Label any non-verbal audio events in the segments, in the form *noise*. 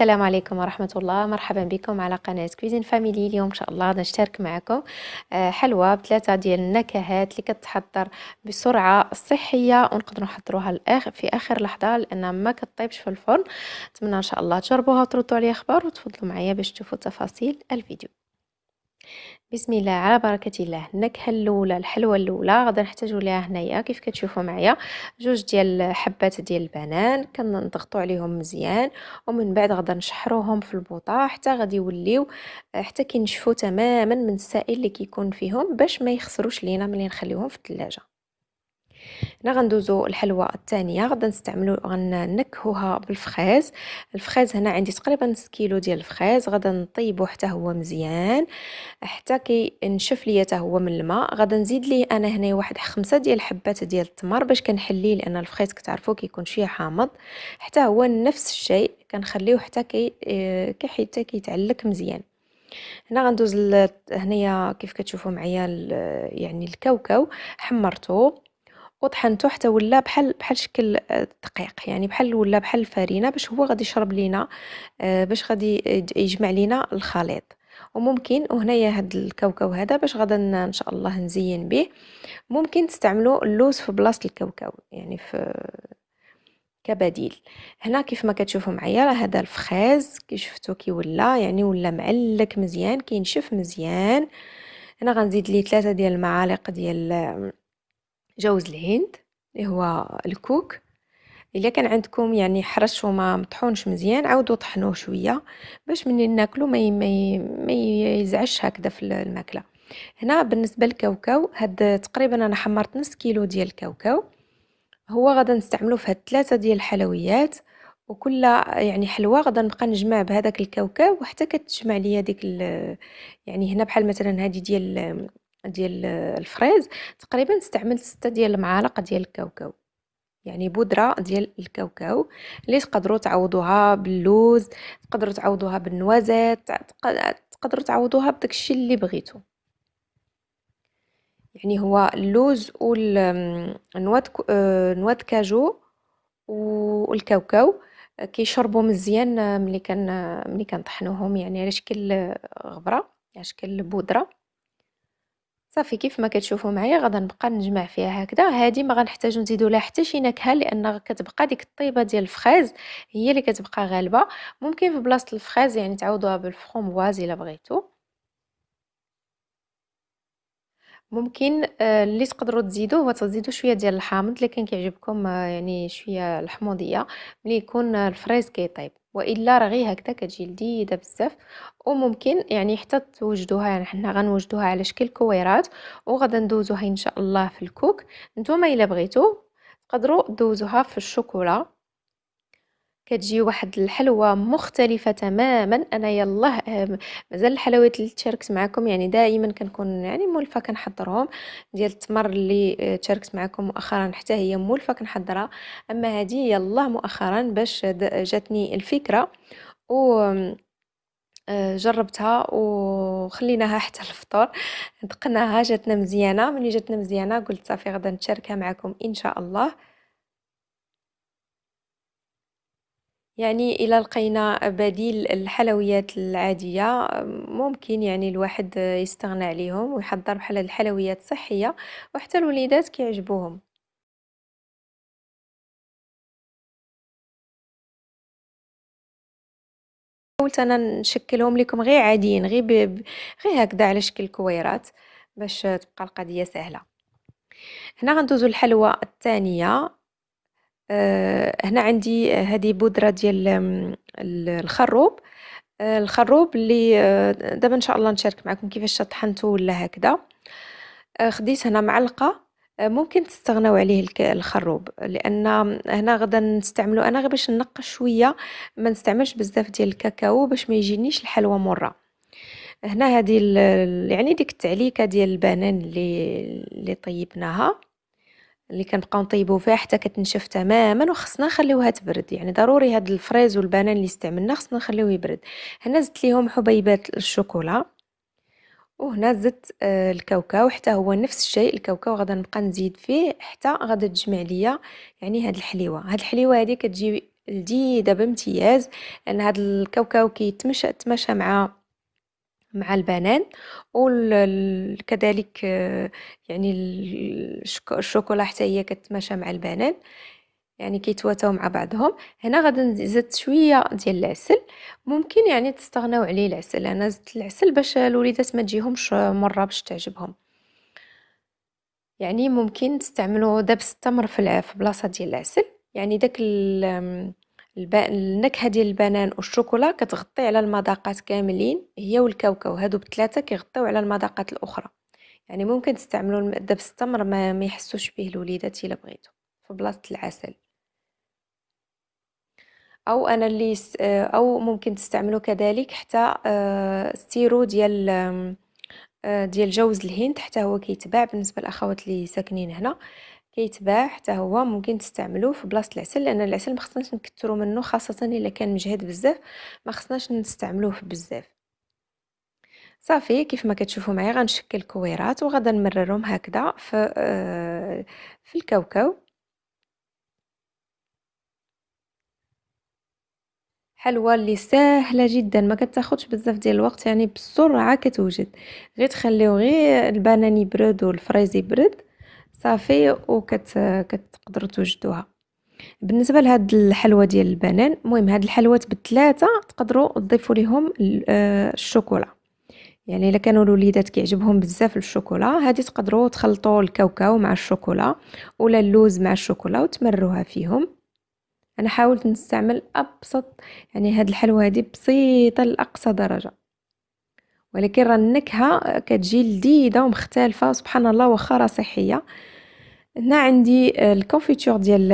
السلام عليكم ورحمة الله مرحبا بكم على قناة كويزين فاميلي اليوم إن شاء الله نشترك معكم آه، حلوة بثلاثة ديال النكهات اللي كتحضر بسرعة صحية ونقدر نحضروها في آخر لحظة لأنها ما كتطيبش في الفرن نتمنى إن شاء الله تجربوها وتردوا عليا أخبار وتفضلوا معايا باش تشوفوا تفاصيل الفيديو بسم الله على بركه الله النكهه الاولى الحلوه الاولى غادي نحتاجوا ليها هنايا كيف كتشوفوا معايا جوج ديال الحبات ديال البنان كنضغطوا عليهم مزيان ومن بعد غادي نشحروهم في البوطه حتى غادي يوليو حتى كينشفوا تماما من السائل اللي كيكون فيهم باش ما يخسروش لينا ملي نخليوهم في الثلاجه هنا غندوزو الحلوى الثانيه غدا نستعملو غنكهوها بالفخاز الفخاز هنا عندي تقريبا نص كيلو ديال الفخاز غدا نطيبو حتى هو مزيان حتى كينشف ليا حتى هو من الماء غدا نزيد ليه انا هنا واحد خمسة ديال الحبات ديال التمر باش كنحليه لان الفخاز كتعرفو كيكون شويه حامض حتى هو نفس الشيء كنخليوه حتى كي آه، حتى كيتعلق مزيان هنا غندوز هنايا كيف كتشوفوا معايا يعني الكاوكاو حمرته قطحا حتى حتى ولا بحال بحال شكل الدقيق آه، يعني بحال ولا بحال الفرينه باش هو غادي يشرب لينا آه، باش غادي يجمع لينا الخليط وممكن وهنايا هاد الكاوكاو هذا باش غدا ان شاء الله نزين به ممكن تستعملوا اللوز في بلاصه الكاوكاو يعني في كبديل هنا كيف ما كتشوفوا معايا راه هذا الفخاز كي شفتو كي ولا يعني ولا معلك مزيان كينشف مزيان هنا غنزيد ليه ثلاثة ديال المعالق ديال جوز الهند اللي هو الكوك الا كان عندكم يعني حرش وما مطحونش مزيان عاودوا طحنوه شويه باش منين ناكلو ما ما يزعش هكذا في الماكله هنا بالنسبه للكاوكاو هاد تقريبا انا حمرت نص كيلو ديال الكاوكاو هو غادا نستعملو في هاد ثلاثه ديال الحلويات وكل يعني حلوه غادا نبقى نجمع بهذاك الكاوكاو وحتى كتجمع ليا ديك يعني هنا بحال مثلا هادي ديال ديال الفريز تقريبا استعملت ستة ديال المعالق ديال الكاوكاو يعني بودرة ديال الكاوكاو اللي تقدروا تعوضوها باللوز تقدروا تعوضوها بالنوازات تقدروا تعوضوها بداكشي اللي بغيتو يعني هو اللوز والنوات نوات كاجو والكاوكاو آه، كيشربوا مزيان آه، ملي كان آه، ملي كنطحنوهم يعني على شكل غبره على شكل بودره صافي كيف ما كتشوفوا معايا غادا نبقى نجمع فيها هكذا هذه ما غنحتاجو نزيدو لها حتى شي نكهه لان كتبقى ديك الطيبه ديال الفخاز هي اللي كتبقى غالبه ممكن في بلاصه الفخاز يعني تعوضوها بالفرومواز الا بغيتو ممكن آه، اللي تقدروا تزيدوه هو تزيدوا شويه ديال الحامض اللي كان كيعجبكم آه، يعني شويه الحموضيه ملي يكون الفريز كيطيب والا غير هكذا كتجي لذيذه بزاف وممكن يعني حتى توجدوها يعني حنا غنوجدوها على شكل كويرات وغدا ندوزوها ان شاء الله في الكوك نتوما الا بغيتو تقدروا دوزوها في الشوكولا كتجي واحد الحلوه مختلفه تماما انا يلاه مازال الحلويات اللي تشاركت معكم يعني دائما كنكون يعني مولفه كنحضرهم ديال التمر اللي آه، تشاركت معكم مؤخرا حتى هي مولفه كنحضرها اما هذه يلاه مؤخرا باش جاتني الفكره و آه، جربتها وخليناها حتى الفطور دقناها جاتنا مزيانه ملي جاتنا مزيانه قلت صافي غدا نشاركها معكم ان شاء الله يعني إلا لقينا بديل الحلويات العادية ممكن يعني الواحد يستغنى عليهم ويحضر بحال هاد الحلويات صحية وحتى الوليدات كيعجبوهم حاولت انا نشكلهم لكم غير عاديين غير غير هكذا على شكل كويرات باش تبقى القضيه سهله هنا غندوزو الحلوى الثانيه آه، هنا عندي آه، هذه بودرة ديال الخروب آه، الخروب اللي دابا ان شاء الله نشارك معكم كيفاش طحنته ولا هكذا خديت هنا معلقه ممكن تستغناو عليه الخروب لان هنا غدا نستعملو انا غير باش نقص شويه ما نستعملش بزاف ديال الكاكاو باش ما يجينيش الحلوى مره هنا هذه يعني ديك التعليكه ديال البنان اللي اللي طيبناها اللي كنبقاو نطيبو فيها حتى كتنشف تماما وخصنا نخليوها تبرد يعني ضروري هاد الفريز والبنان اللي استعملنا خصنا نخليوه يبرد هنا زدت ليهم حبيبات الشوكولا وهنا زدت آه، الكاوكاو حتى هو نفس الشيء الكاوكاو غادا نبقى نزيد فيه حتى غادا تجمع ليا يعني هاد الحليوه هاد الحليوه هادي كتجي لذيذه بامتياز لان هاد الكاوكاو كيتمشى تمشى مع مع البنان وكذلك يعني الشوكولا حتى هي كتماشى مع البنان يعني كيتواتاو مع بعضهم هنا غادي زدت شويه ديال العسل ممكن يعني تستغناو عليه العسل انا زدت العسل باش الوليدات ما تجيهمش مره باش تعجبهم يعني ممكن تستعملوا دبس التمر في بلاصه ديال العسل يعني داك النكهه ديال البنان والشوكولا كتغطي على المذاقات كاملين هي والكاوكاو هادو بثلاثه كيغطيو على المذاقات الاخرى يعني ممكن تستعملوا المأدب بالستمر ما, يحسوش به الوليدات الا بغيتو في بلاصه العسل او انا اللي او ممكن تستعملوا كذلك حتى آه، ستيرو ديال آه، ديال جوز الهند حتى هو كيتباع بالنسبه للاخوات اللي ساكنين هنا كيتباع حتى هو ممكن تستعملوه في بلاصه العسل لان العسل ما خصناش نكثروا منه خاصه الا كان مجهد بزاف ما خصناش نستعملوه بزاف صافي كيف ما كتشوفوا معايا غنشكل كويرات وغادا نمررهم هكذا في آه، في الكاوكاو حلوه اللي ساهله جدا ما كتاخذش بزاف ديال الوقت يعني بسرعه كتوجد غير تخليو غير البناني برد والفريزي يبرد صافي وكتقدروا توجدوها بالنسبه لهاد الحلوه ديال البنان المهم هاد الحلوات بالثلاثه تقدروا تضيفوا ليهم آه، الشوكولا يعني الا كانوا الوليدات كيعجبهم بزاف الشوكولا هادي تقدروا تخلطوا الكاوكاو مع الشوكولا ولا اللوز مع الشوكولا وتمروها فيهم انا حاولت نستعمل ابسط يعني هاد الحلوه هادي بسيطه لاقصى درجه ولكن راه النكهه كتجي لذيذه ومختلفه سبحان الله واخا صحيه هنا عندي الكونفيتور ديال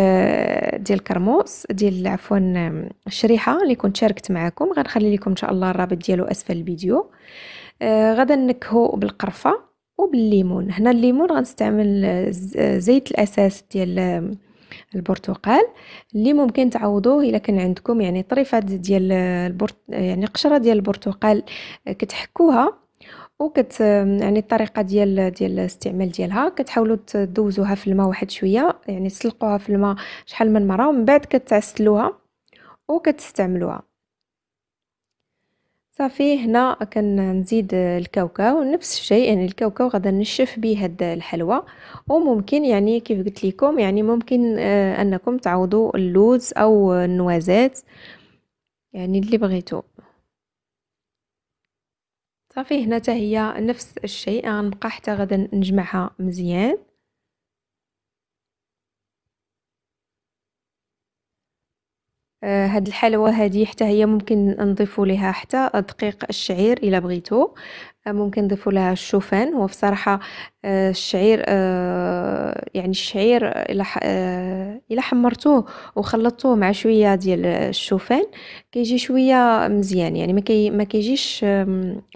ديال الكرموس ديال عفوا الشريحه اللي كنت شاركت معكم غنخلي لكم ان شاء الله الرابط ديالو اسفل الفيديو آه، غدا نكهو بالقرفه وبالليمون هنا الليمون غنستعمل زيت الاساس ديال البرتقال اللي ممكن تعوضوه الا كان عندكم يعني طريفات ديال البرت... يعني قشره ديال البرتقال كتحكوها وكت يعني الطريقه ديال ديال الاستعمال ديالها كتحاولوا تدوزوها في الماء واحد شويه يعني تسلقوها في الماء شحال من مره ومن بعد كتعسلوها وكتستعملوها صافي هنا كنزيد الكاوكاو نفس الشيء يعني الكاوكاو غادا نشف به هاد الحلوى وممكن يعني كيف قلت لكم يعني ممكن آه انكم تعوضوا اللوز او النوازات يعني اللي بغيتو صافي هنا حتى هي نفس الشيء غنبقى حتى غادا نجمعها مزيان آه، هاد الحلوى هادي حتى هي ممكن نضيفوا لها حتى دقيق الشعير الا بغيتو آه، ممكن نضيفوا لها الشوفان هو بصراحه آه، الشعير يعني الشعير الا الا حمرتوه وخلطتوه مع شويه ديال الشوفان كيجي شويه مزيان يعني ما كي ما كيجيش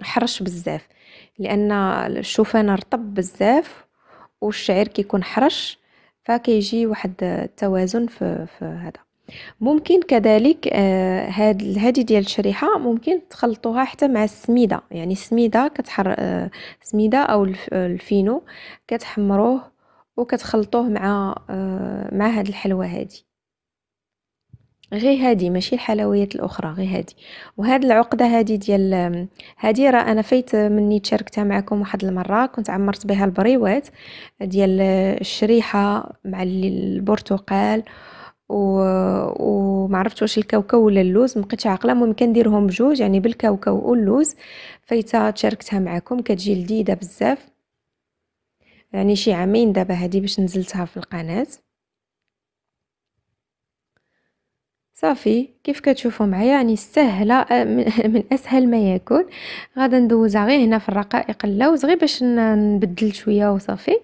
حرش بزاف لان الشوفان رطب بزاف والشعير كيكون حرش فكيجي واحد التوازن في, في هذا ممكن كذلك آه، هاد الهادي ديال الشريحه ممكن تخلطوها حتى مع السميده يعني السميده كتحر سميده آه، السميده او الفينو كتحمروه وكتخلطوه مع آه، مع هاد الحلوه هادي غير هادي ماشي الحلويات الاخرى غير هادي وهاد العقده هادي ديال هادي راه انا فايت مني تشاركتها معكم واحد المره كنت عمرت بها البريوات ديال الشريحه مع البرتقال و... عرفتش واش الكاوكاو ولا اللوز مبقيتش عاقله المهم كنديرهم بجوج يعني بالكاوكاو واللوز فايته تشاركتها معكم كتجي لذيذه بزاف يعني شي عامين دابا هذه باش نزلتها في القناه صافي كيف كتشوفوا معايا يعني سهله *laughs* من اسهل ما يكون غادي ندوزها غير هنا في الرقائق اللوز غير باش نبدل شويه وصافي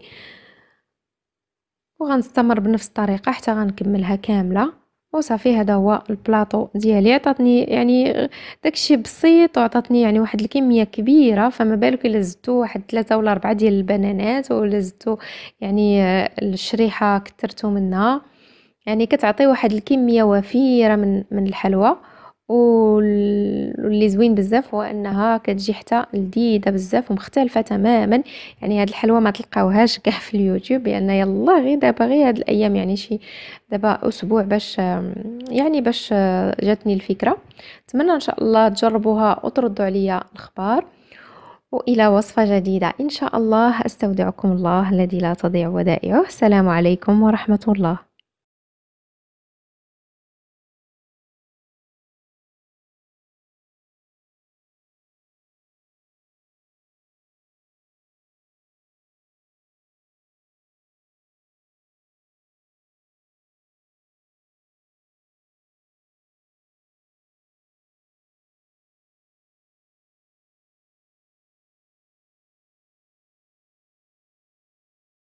وغنستمر بنفس الطريقه حتى غنكملها كامله وصافي هذا هو البلاطو ديالي عطاتني يعني داكشي بسيط وعطاتني يعني واحد الكميه كبيره فما بالك الا زدتو واحد ثلاثة ولا أربعة ديال البنانات ولا زدتو يعني الشريحه كثرتو منها يعني كتعطي واحد الكميه وفيره من من الحلوى واللي زوين بزاف هو انها كتجي حتى لذيذه بزاف ومختلفه تماما يعني هاد الحلوه ما تلقاوهاش كاع في اليوتيوب لان يعني يلا غير دابا غير هاد الايام يعني شي دابا اسبوع باش يعني باش جاتني الفكره نتمنى ان شاء الله تجربوها وتردوا عليا الاخبار والى وصفه جديده ان شاء الله استودعكم الله الذي لا تضيع ودائعه السلام عليكم ورحمه الله